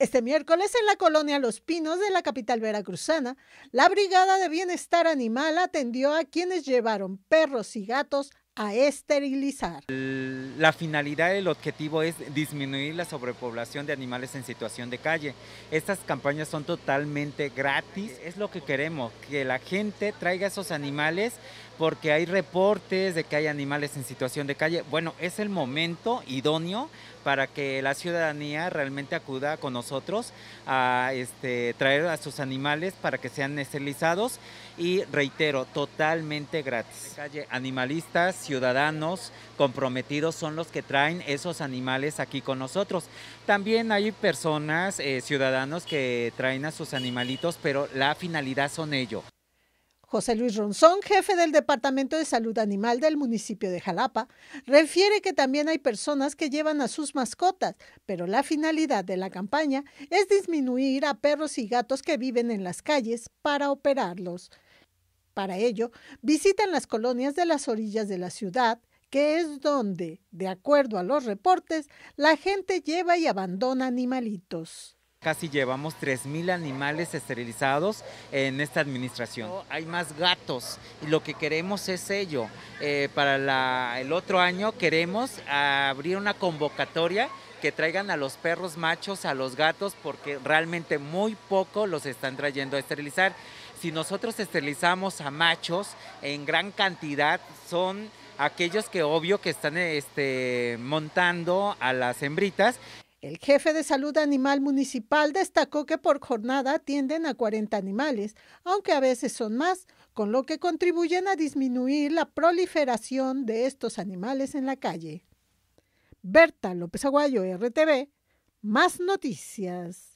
Este miércoles en la colonia Los Pinos de la capital veracruzana, la Brigada de Bienestar Animal atendió a quienes llevaron perros y gatos a esterilizar. La finalidad, el objetivo es disminuir la sobrepoblación de animales en situación de calle. Estas campañas son totalmente gratis. Es lo que queremos, que la gente traiga esos animales porque hay reportes de que hay animales en situación de calle. Bueno, es el momento idóneo para que la ciudadanía realmente acuda con nosotros a este, traer a sus animales para que sean esterilizados y reitero, totalmente gratis. Calle, animalistas, ciudadanos comprometidos son los que traen esos animales aquí con nosotros. También hay personas, eh, ciudadanos que traen a sus animalitos, pero la finalidad son ellos. José Luis Ronzón, jefe del Departamento de Salud Animal del municipio de Jalapa, refiere que también hay personas que llevan a sus mascotas, pero la finalidad de la campaña es disminuir a perros y gatos que viven en las calles para operarlos. Para ello, visitan las colonias de las orillas de la ciudad, que es donde, de acuerdo a los reportes, la gente lleva y abandona animalitos. Casi llevamos 3.000 animales esterilizados en esta administración. Hay más gatos y lo que queremos es ello. Eh, para el otro año queremos abrir una convocatoria que traigan a los perros machos, a los gatos, porque realmente muy poco los están trayendo a esterilizar. Si nosotros esterilizamos a machos en gran cantidad, son aquellos que obvio que están este, montando a las hembritas el jefe de salud animal municipal destacó que por jornada atienden a 40 animales, aunque a veces son más, con lo que contribuyen a disminuir la proliferación de estos animales en la calle. Berta López Aguayo, RTV, más noticias.